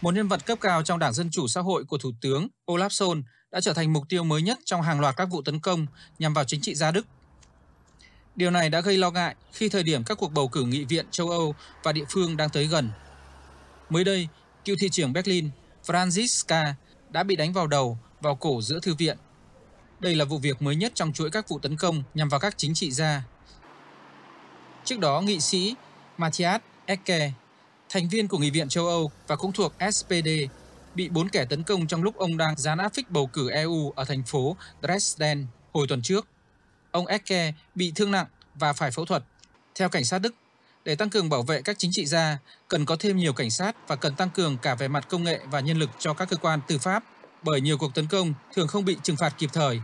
một nhân vật cấp cao trong Đảng Dân Chủ Xã hội của Thủ tướng Olaf Scholz đã trở thành mục tiêu mới nhất trong hàng loạt các vụ tấn công nhằm vào chính trị gia Đức. Điều này đã gây lo ngại khi thời điểm các cuộc bầu cử nghị viện châu Âu và địa phương đang tới gần. Mới đây, cựu thị trưởng Berlin Franziska đã bị đánh vào đầu, vào cổ giữa thư viện. Đây là vụ việc mới nhất trong chuỗi các vụ tấn công nhằm vào các chính trị gia. Trước đó, nghị sĩ Matthias Ecke thành viên của Nghị viện châu Âu và cũng thuộc SPD, bị bốn kẻ tấn công trong lúc ông đang dán áp phích bầu cử EU ở thành phố Dresden hồi tuần trước. Ông Ecke bị thương nặng và phải phẫu thuật. Theo cảnh sát Đức, để tăng cường bảo vệ các chính trị gia, cần có thêm nhiều cảnh sát và cần tăng cường cả về mặt công nghệ và nhân lực cho các cơ quan tư pháp, bởi nhiều cuộc tấn công thường không bị trừng phạt kịp thời